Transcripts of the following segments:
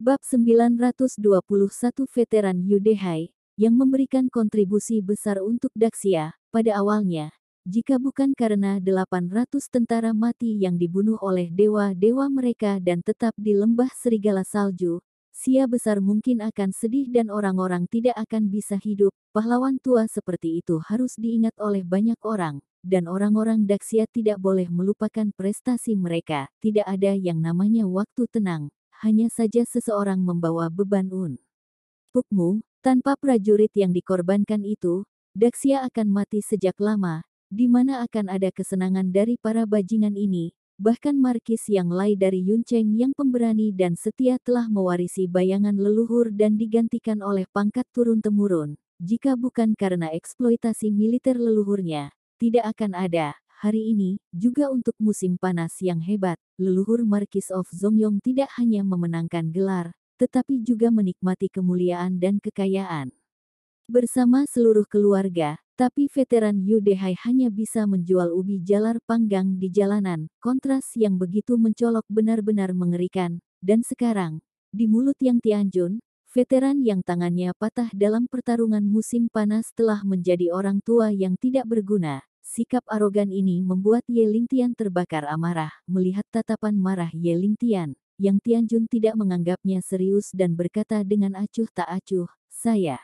Bab 921 Veteran Yudehai, yang memberikan kontribusi besar untuk Daksia pada awalnya, jika bukan karena 800 tentara mati yang dibunuh oleh dewa-dewa mereka dan tetap di lembah serigala salju, Sia besar mungkin akan sedih dan orang-orang tidak akan bisa hidup, pahlawan tua seperti itu harus diingat oleh banyak orang, dan orang-orang Daksia tidak boleh melupakan prestasi mereka, tidak ada yang namanya waktu tenang hanya saja seseorang membawa beban un. Pukmu, tanpa prajurit yang dikorbankan itu, Daxia akan mati sejak lama, di mana akan ada kesenangan dari para bajingan ini, bahkan Markis yang lay dari Yun Cheng yang pemberani dan setia telah mewarisi bayangan leluhur dan digantikan oleh pangkat turun-temurun, jika bukan karena eksploitasi militer leluhurnya, tidak akan ada Hari ini, juga untuk musim panas yang hebat, leluhur Marquis of Zongyong tidak hanya memenangkan gelar, tetapi juga menikmati kemuliaan dan kekayaan. Bersama seluruh keluarga, tapi veteran Yu Dehai hanya bisa menjual ubi jalar panggang di jalanan, kontras yang begitu mencolok benar-benar mengerikan, dan sekarang, di mulut yang Tianjun, veteran yang tangannya patah dalam pertarungan musim panas telah menjadi orang tua yang tidak berguna, Sikap arogan ini membuat Ye Lingtian terbakar amarah melihat tatapan marah Ye Lingtian, yang Tianjun tidak menganggapnya serius dan berkata dengan acuh tak acuh, saya.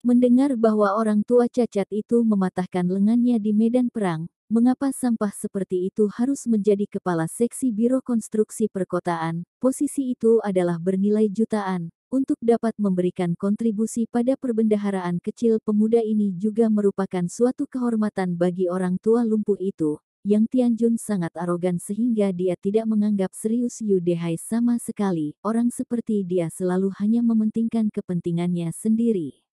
Mendengar bahwa orang tua cacat itu mematahkan lengannya di medan perang, mengapa sampah seperti itu harus menjadi kepala seksi Biro Konstruksi Perkotaan, posisi itu adalah bernilai jutaan, untuk dapat memberikan kontribusi pada perbendaharaan kecil pemuda ini juga merupakan suatu kehormatan bagi orang tua lumpuh itu, yang Tianjun sangat arogan sehingga dia tidak menganggap serius Yu Dehai sama sekali, orang seperti dia selalu hanya mementingkan kepentingannya sendiri.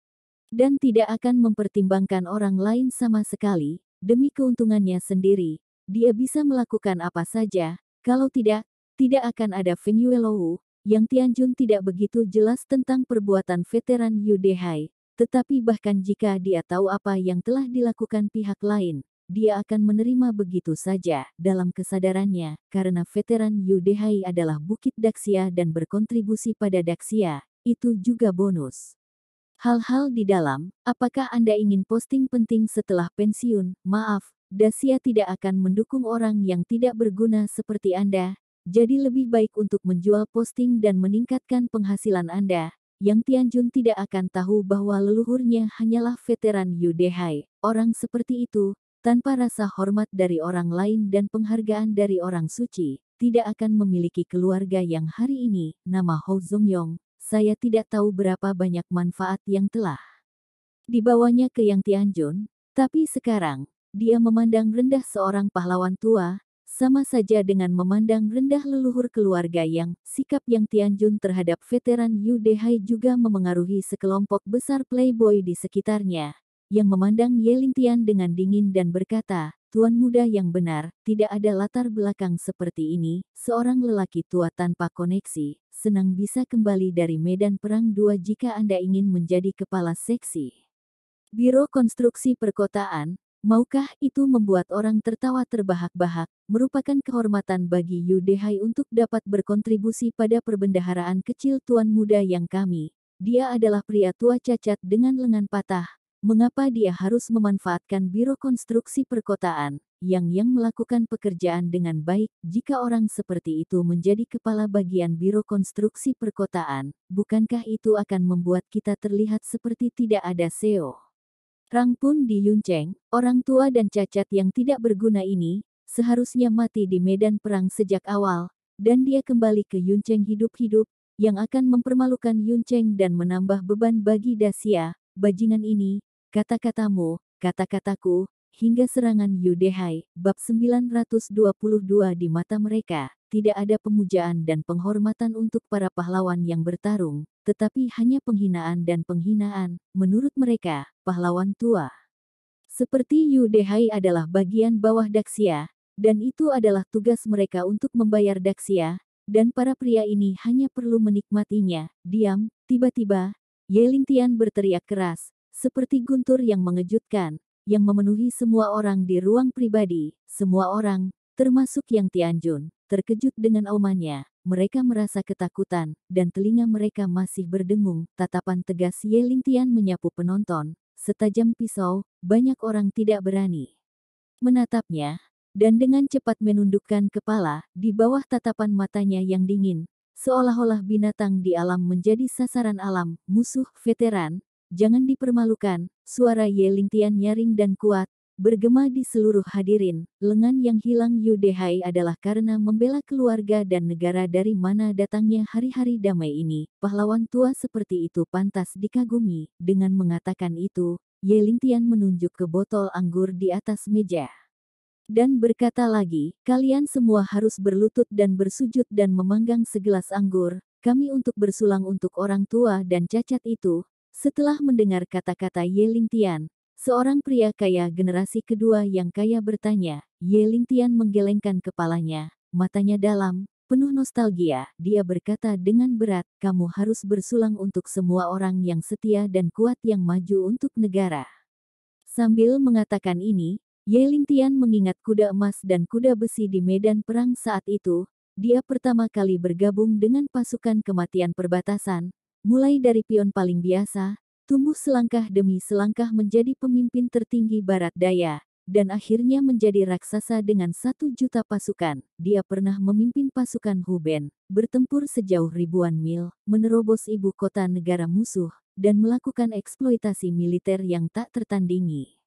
Dan tidak akan mempertimbangkan orang lain sama sekali, demi keuntungannya sendiri, dia bisa melakukan apa saja, kalau tidak, tidak akan ada Feng Yuelou, yang Tianjun tidak begitu jelas tentang perbuatan veteran Yudehai, tetapi bahkan jika dia tahu apa yang telah dilakukan pihak lain, dia akan menerima begitu saja dalam kesadarannya, karena veteran Yudehai adalah Bukit Daksia dan berkontribusi pada Daksia, itu juga bonus. Hal-hal di dalam, apakah Anda ingin posting penting setelah pensiun, maaf, Dasia tidak akan mendukung orang yang tidak berguna seperti Anda, jadi lebih baik untuk menjual posting dan meningkatkan penghasilan Anda. Yang Tianjun tidak akan tahu bahwa leluhurnya hanyalah veteran Yudehai. Orang seperti itu, tanpa rasa hormat dari orang lain dan penghargaan dari orang suci, tidak akan memiliki keluarga yang hari ini, nama Ho Zongyong, saya tidak tahu berapa banyak manfaat yang telah dibawanya ke Yang Tianjun, tapi sekarang, dia memandang rendah seorang pahlawan tua, sama saja dengan memandang rendah leluhur keluarga yang sikap yang Tianjun terhadap veteran Yu Dehai juga memengaruhi sekelompok besar playboy di sekitarnya, yang memandang Tian dengan dingin dan berkata, Tuan muda yang benar, tidak ada latar belakang seperti ini, seorang lelaki tua tanpa koneksi, senang bisa kembali dari medan perang dua jika Anda ingin menjadi kepala seksi. Biro Konstruksi Perkotaan, Maukah itu membuat orang tertawa terbahak-bahak, merupakan kehormatan bagi Yudehai untuk dapat berkontribusi pada perbendaharaan kecil tuan muda yang kami. Dia adalah pria tua cacat dengan lengan patah. Mengapa dia harus memanfaatkan biro konstruksi perkotaan, yang yang melakukan pekerjaan dengan baik, jika orang seperti itu menjadi kepala bagian biro konstruksi perkotaan, bukankah itu akan membuat kita terlihat seperti tidak ada SEO? Rang pun di Yunceng, orang tua dan cacat yang tidak berguna ini, seharusnya mati di medan perang sejak awal, dan dia kembali ke Yunceng hidup-hidup, yang akan mempermalukan Yunceng dan menambah beban bagi Dasia, bajingan ini, kata-katamu, kata-kataku, hingga serangan Yudehai, bab 922 di mata mereka, tidak ada pemujaan dan penghormatan untuk para pahlawan yang bertarung, tetapi hanya penghinaan dan penghinaan, menurut mereka, pahlawan tua. Seperti Yudehai adalah bagian bawah Daksia, dan itu adalah tugas mereka untuk membayar Daksia, dan para pria ini hanya perlu menikmatinya. Diam, tiba-tiba, Yelintian berteriak keras, seperti guntur yang mengejutkan, yang memenuhi semua orang di ruang pribadi, semua orang, termasuk yang Tianjun, Terkejut dengan aumannya, mereka merasa ketakutan, dan telinga mereka masih berdengung. Tatapan tegas Ye Lingtian menyapu penonton, setajam pisau, banyak orang tidak berani menatapnya, dan dengan cepat menundukkan kepala di bawah tatapan matanya yang dingin, seolah-olah binatang di alam menjadi sasaran alam, musuh, veteran, jangan dipermalukan, suara Ye Lingtian nyaring dan kuat, Bergema di seluruh hadirin, lengan yang hilang Dehai adalah karena membela keluarga dan negara dari mana datangnya hari-hari damai ini. Pahlawan tua seperti itu pantas dikagumi. Dengan mengatakan itu, Ye Lingtian menunjuk ke botol anggur di atas meja. Dan berkata lagi, kalian semua harus berlutut dan bersujud dan memanggang segelas anggur, kami untuk bersulang untuk orang tua dan cacat itu. Setelah mendengar kata-kata Ye Lingtian. Seorang pria kaya generasi kedua yang kaya bertanya, Ye Lingtian menggelengkan kepalanya, matanya dalam, penuh nostalgia. Dia berkata dengan berat, kamu harus bersulang untuk semua orang yang setia dan kuat yang maju untuk negara. Sambil mengatakan ini, Ye Lingtian mengingat kuda emas dan kuda besi di medan perang saat itu, dia pertama kali bergabung dengan pasukan kematian perbatasan, mulai dari pion paling biasa, tumbuh selangkah demi selangkah menjadi pemimpin tertinggi Barat Daya, dan akhirnya menjadi raksasa dengan satu juta pasukan. Dia pernah memimpin pasukan Huben, bertempur sejauh ribuan mil, menerobos ibu kota negara musuh, dan melakukan eksploitasi militer yang tak tertandingi.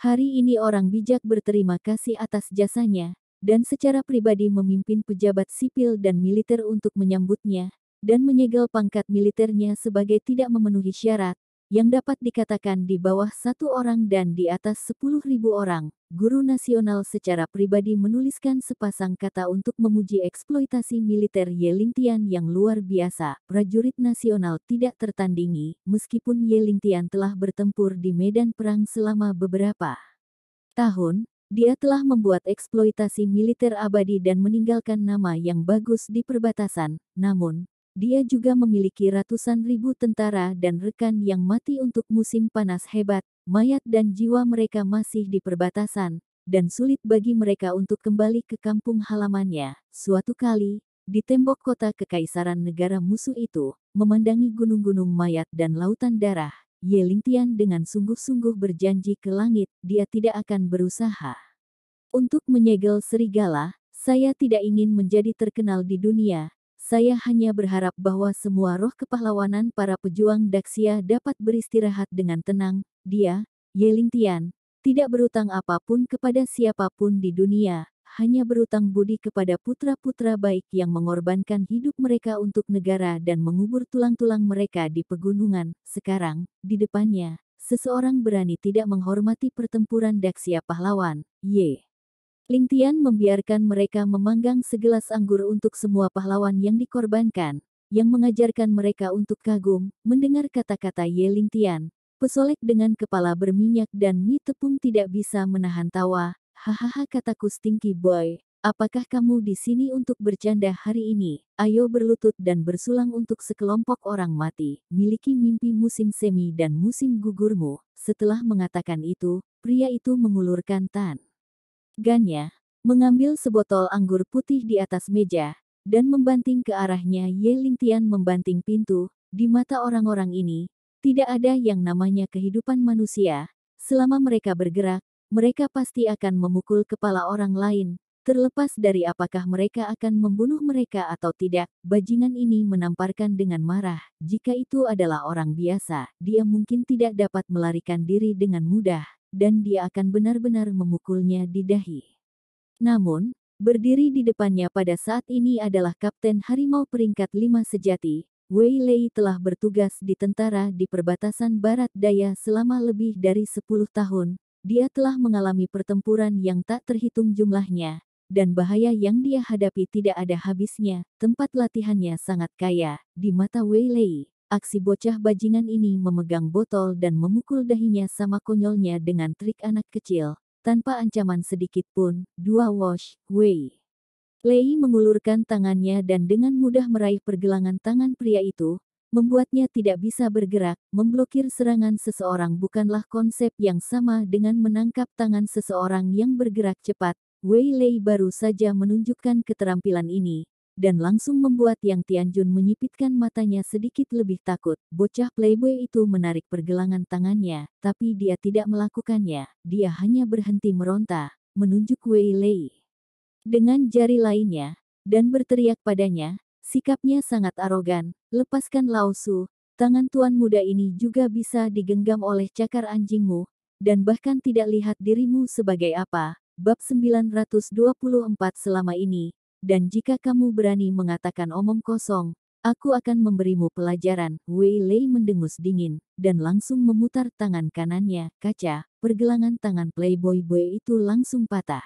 Hari ini orang bijak berterima kasih atas jasanya, dan secara pribadi memimpin pejabat sipil dan militer untuk menyambutnya, dan menyegel pangkat militernya sebagai tidak memenuhi syarat, yang dapat dikatakan di bawah satu orang dan di atas sepuluh ribu orang, guru nasional secara pribadi menuliskan sepasang kata untuk memuji eksploitasi militer Yelingtian yang luar biasa. Prajurit nasional tidak tertandingi, meskipun Yelingtian telah bertempur di medan perang selama beberapa tahun, dia telah membuat eksploitasi militer abadi dan meninggalkan nama yang bagus di perbatasan. Namun, dia juga memiliki ratusan ribu tentara dan rekan yang mati untuk musim panas hebat, mayat dan jiwa mereka masih di perbatasan, dan sulit bagi mereka untuk kembali ke kampung halamannya. Suatu kali, di tembok kota kekaisaran negara musuh itu, memandangi gunung-gunung mayat dan lautan darah, Ye Lingtian dengan sungguh-sungguh berjanji ke langit, dia tidak akan berusaha. Untuk menyegel serigala, saya tidak ingin menjadi terkenal di dunia, saya hanya berharap bahwa semua roh kepahlawanan para pejuang Daxia dapat beristirahat dengan tenang. Dia, Yeling Tian, tidak berutang apapun kepada siapapun di dunia, hanya berutang budi kepada putra-putra baik yang mengorbankan hidup mereka untuk negara dan mengubur tulang-tulang mereka di pegunungan. Sekarang, di depannya, seseorang berani tidak menghormati pertempuran Daxia pahlawan. Ye. Ling Tian membiarkan mereka memanggang segelas anggur untuk semua pahlawan yang dikorbankan, yang mengajarkan mereka untuk kagum, mendengar kata-kata Ye Ling Tian. Pesolek dengan kepala berminyak dan mie tepung tidak bisa menahan tawa, hahaha kata Stinky Boy. Apakah kamu di sini untuk bercanda hari ini? Ayo berlutut dan bersulang untuk sekelompok orang mati, miliki mimpi musim semi dan musim gugurmu. Setelah mengatakan itu, pria itu mengulurkan tan. Gannya, mengambil sebotol anggur putih di atas meja, dan membanting ke arahnya Ye Lingtian membanting pintu, di mata orang-orang ini, tidak ada yang namanya kehidupan manusia, selama mereka bergerak, mereka pasti akan memukul kepala orang lain, terlepas dari apakah mereka akan membunuh mereka atau tidak, bajingan ini menamparkan dengan marah, jika itu adalah orang biasa, dia mungkin tidak dapat melarikan diri dengan mudah dan dia akan benar-benar memukulnya di dahi. Namun, berdiri di depannya pada saat ini adalah Kapten Harimau peringkat 5 sejati, Wei Lei telah bertugas di tentara di perbatasan barat daya selama lebih dari 10 tahun. Dia telah mengalami pertempuran yang tak terhitung jumlahnya, dan bahaya yang dia hadapi tidak ada habisnya. Tempat latihannya sangat kaya di mata Wei Lei. Aksi bocah bajingan ini memegang botol dan memukul dahinya sama konyolnya dengan trik anak kecil, tanpa ancaman sedikit pun, dua wash, way. Lei mengulurkan tangannya dan dengan mudah meraih pergelangan tangan pria itu, membuatnya tidak bisa bergerak, memblokir serangan seseorang bukanlah konsep yang sama dengan menangkap tangan seseorang yang bergerak cepat. Wei Lei baru saja menunjukkan keterampilan ini, dan langsung membuat Yang Tianjun menyipitkan matanya sedikit lebih takut. Bocah playboy itu menarik pergelangan tangannya, tapi dia tidak melakukannya. Dia hanya berhenti meronta, menunjuk Wei Lei. Dengan jari lainnya, dan berteriak padanya, sikapnya sangat arogan, lepaskan Laosu, tangan tuan muda ini juga bisa digenggam oleh cakar anjingmu, dan bahkan tidak lihat dirimu sebagai apa. Bab 924 selama ini, dan jika kamu berani mengatakan omong kosong, aku akan memberimu pelajaran. Wei Lei mendengus dingin, dan langsung memutar tangan kanannya, kaca, pergelangan tangan playboy boy itu langsung patah.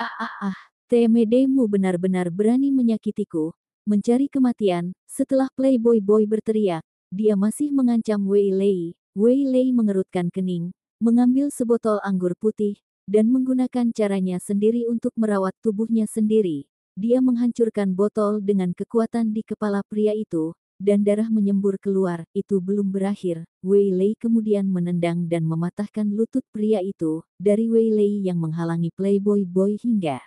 Ah ah ah, tmd benar-benar berani menyakitiku, mencari kematian, setelah playboy boy berteriak, dia masih mengancam Wei Lei. Wei Lei mengerutkan kening, mengambil sebotol anggur putih, dan menggunakan caranya sendiri untuk merawat tubuhnya sendiri. Dia menghancurkan botol dengan kekuatan di kepala pria itu, dan darah menyembur keluar, itu belum berakhir. Wei Lei kemudian menendang dan mematahkan lutut pria itu, dari Wei Lei yang menghalangi Playboy Boy hingga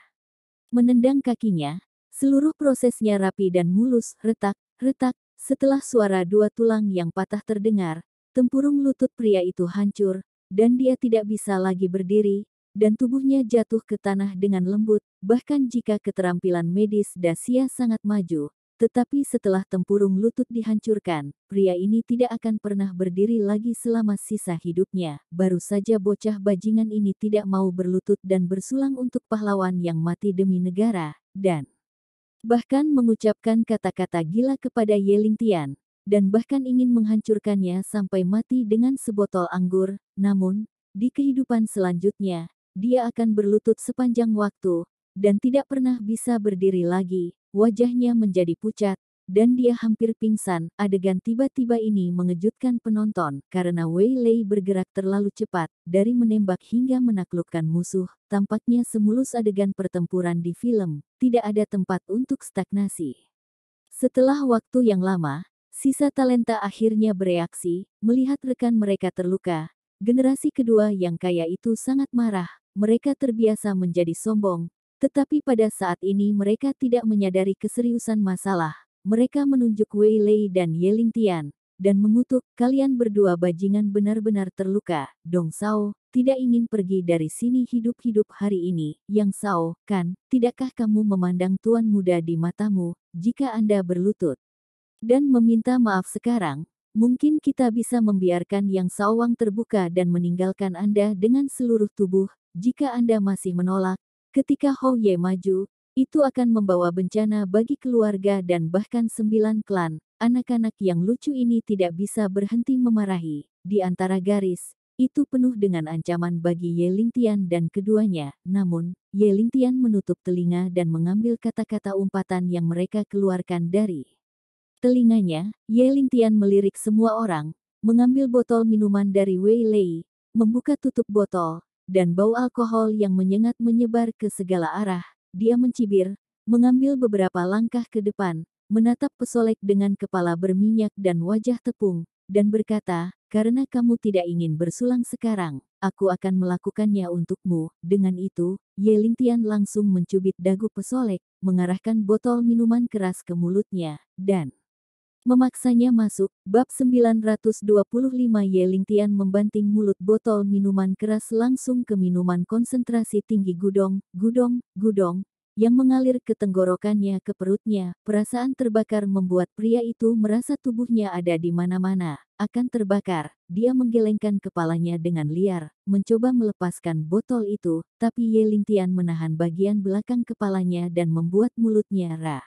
menendang kakinya. Seluruh prosesnya rapi dan mulus, retak, retak, setelah suara dua tulang yang patah terdengar, tempurung lutut pria itu hancur, dan dia tidak bisa lagi berdiri, dan tubuhnya jatuh ke tanah dengan lembut, bahkan jika keterampilan medis Dasia sangat maju. Tetapi setelah tempurung lutut dihancurkan, pria ini tidak akan pernah berdiri lagi selama sisa hidupnya. Baru saja bocah bajingan ini tidak mau berlutut dan bersulang untuk pahlawan yang mati demi negara, dan bahkan mengucapkan kata-kata gila kepada Yeling Tian, dan bahkan ingin menghancurkannya sampai mati dengan sebotol anggur. Namun, di kehidupan selanjutnya, dia akan berlutut sepanjang waktu, dan tidak pernah bisa berdiri lagi, wajahnya menjadi pucat, dan dia hampir pingsan. Adegan tiba-tiba ini mengejutkan penonton, karena Wei Lei bergerak terlalu cepat, dari menembak hingga menaklukkan musuh, tampaknya semulus adegan pertempuran di film, tidak ada tempat untuk stagnasi. Setelah waktu yang lama, sisa talenta akhirnya bereaksi, melihat rekan mereka terluka. Generasi kedua yang kaya itu sangat marah, mereka terbiasa menjadi sombong, tetapi pada saat ini mereka tidak menyadari keseriusan masalah. Mereka menunjuk Wei Lei dan Ling Tian, dan mengutuk, kalian berdua bajingan benar-benar terluka. Dong Sao, tidak ingin pergi dari sini hidup-hidup hari ini. Yang Sao, kan, tidakkah kamu memandang tuan muda di matamu, jika Anda berlutut? Dan meminta maaf sekarang, mungkin kita bisa membiarkan Yang Sao Wang terbuka dan meninggalkan Anda dengan seluruh tubuh, jika Anda masih menolak, ketika Hou Ye maju, itu akan membawa bencana bagi keluarga dan bahkan sembilan klan. Anak-anak yang lucu ini tidak bisa berhenti memarahi. Di antara garis, itu penuh dengan ancaman bagi Ye Lingtian dan keduanya. Namun, Ye Lingtian menutup telinga dan mengambil kata-kata umpatan yang mereka keluarkan dari telinganya. Ye Lingtian melirik semua orang, mengambil botol minuman dari Wei Lei, membuka tutup botol, dan bau alkohol yang menyengat menyebar ke segala arah, dia mencibir, mengambil beberapa langkah ke depan, menatap pesolek dengan kepala berminyak dan wajah tepung, dan berkata, karena kamu tidak ingin bersulang sekarang, aku akan melakukannya untukmu. Dengan itu, Ye Tian langsung mencubit dagu pesolek, mengarahkan botol minuman keras ke mulutnya, dan Memaksanya masuk, bab 925 Tian membanting mulut botol minuman keras langsung ke minuman konsentrasi tinggi gudong, gudong, gudong, yang mengalir ke tenggorokannya ke perutnya, perasaan terbakar membuat pria itu merasa tubuhnya ada di mana-mana, akan terbakar. Dia menggelengkan kepalanya dengan liar, mencoba melepaskan botol itu, tapi Ye Tian menahan bagian belakang kepalanya dan membuat mulutnya rah.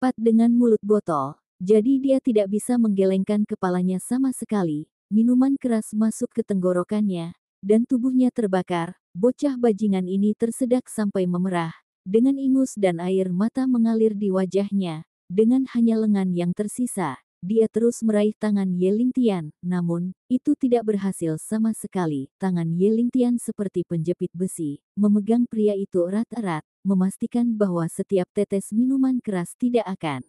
Pat dengan mulut botol, jadi dia tidak bisa menggelengkan kepalanya sama sekali. Minuman keras masuk ke tenggorokannya, dan tubuhnya terbakar. Bocah bajingan ini tersedak sampai memerah, dengan ingus dan air mata mengalir di wajahnya. Dengan hanya lengan yang tersisa, dia terus meraih tangan Yeling Tian, namun, itu tidak berhasil sama sekali. Tangan Yeling Tian seperti penjepit besi, memegang pria itu erat-erat, memastikan bahwa setiap tetes minuman keras tidak akan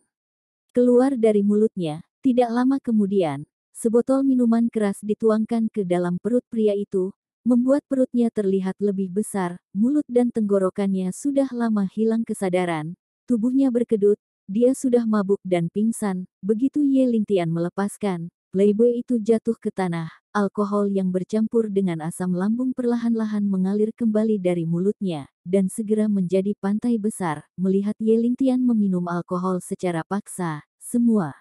keluar dari mulutnya. Tidak lama kemudian, sebotol minuman keras dituangkan ke dalam perut pria itu, membuat perutnya terlihat lebih besar, mulut dan tenggorokannya sudah lama hilang kesadaran, tubuhnya berkedut, dia sudah mabuk dan pingsan, begitu Ye Lingtian melepaskan, playboy itu jatuh ke tanah. Alkohol yang bercampur dengan asam lambung perlahan-lahan mengalir kembali dari mulutnya, dan segera menjadi pantai besar, melihat Yeling Tian meminum alkohol secara paksa, semua.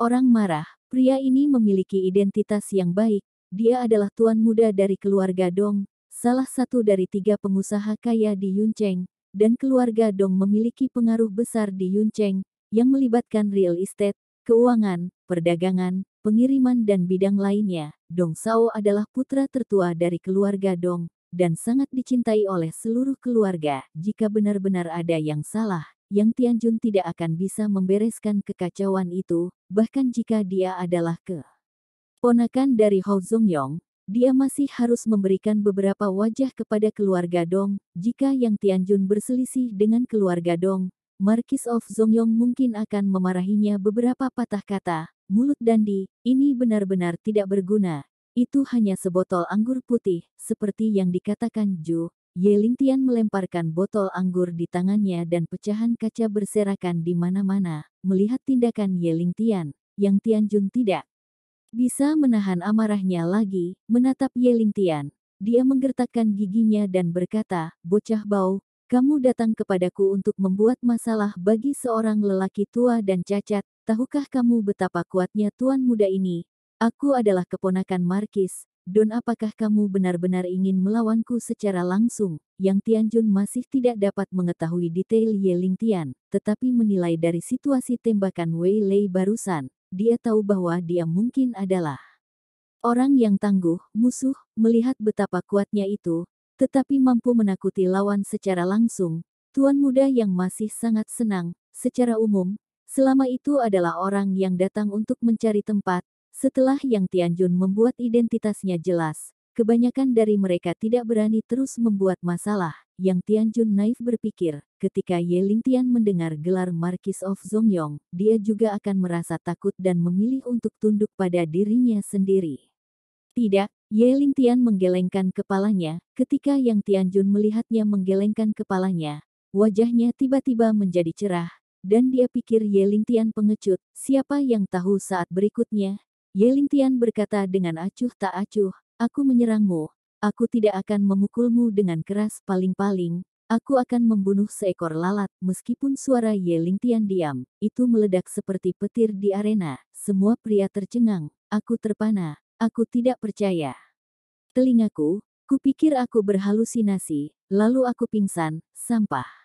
Orang marah, pria ini memiliki identitas yang baik, dia adalah tuan muda dari keluarga Dong, salah satu dari tiga pengusaha kaya di Yuncheng, dan keluarga Dong memiliki pengaruh besar di Yuncheng, yang melibatkan real estate, keuangan, perdagangan, pengiriman dan bidang lainnya, Dong Sao adalah putra tertua dari keluarga Dong, dan sangat dicintai oleh seluruh keluarga. Jika benar-benar ada yang salah, Yang Tianjun tidak akan bisa membereskan kekacauan itu, bahkan jika dia adalah ke ponakan dari Hou Zongyong, dia masih harus memberikan beberapa wajah kepada keluarga Dong. Jika Yang Tianjun berselisih dengan keluarga Dong, Markis of Zongyong mungkin akan memarahinya beberapa patah kata, mulut Dandi, ini benar-benar tidak berguna. Itu hanya sebotol anggur putih, seperti yang dikatakan Ju. Ye Lingtian melemparkan botol anggur di tangannya dan pecahan kaca berserakan di mana-mana. Melihat tindakan Ye Lingtian, yang Tian tidak bisa menahan amarahnya lagi, menatap Ye Lingtian. Dia menggertakkan giginya dan berkata, bocah bau, kamu datang kepadaku untuk membuat masalah bagi seorang lelaki tua dan cacat, tahukah kamu betapa kuatnya tuan muda ini? Aku adalah keponakan Markis, Don apakah kamu benar-benar ingin melawanku secara langsung? Yang Tianjun masih tidak dapat mengetahui detail Ye Ling Tian, tetapi menilai dari situasi tembakan Wei Lei barusan, dia tahu bahwa dia mungkin adalah orang yang tangguh, musuh, melihat betapa kuatnya itu, tetapi mampu menakuti lawan secara langsung, tuan muda yang masih sangat senang, secara umum, selama itu adalah orang yang datang untuk mencari tempat, setelah Yang Tianjun membuat identitasnya jelas. Kebanyakan dari mereka tidak berani terus membuat masalah. Yang Tianjun naif berpikir, ketika Ye Lingtian mendengar gelar Marquis of Zongyong, dia juga akan merasa takut dan memilih untuk tunduk pada dirinya sendiri. Tidak, Ye Ling Tian menggelengkan kepalanya, ketika Yang Tianjun melihatnya menggelengkan kepalanya. Wajahnya tiba-tiba menjadi cerah, dan dia pikir Ye Ling Tian pengecut, siapa yang tahu saat berikutnya. Ye Ling Tian berkata dengan acuh tak acuh, aku menyerangmu, aku tidak akan memukulmu dengan keras paling-paling, aku akan membunuh seekor lalat. Meskipun suara Ye Ling Tian diam, itu meledak seperti petir di arena, semua pria tercengang, aku terpana, Aku tidak percaya. Telingaku, kupikir aku berhalusinasi, lalu aku pingsan, sampah.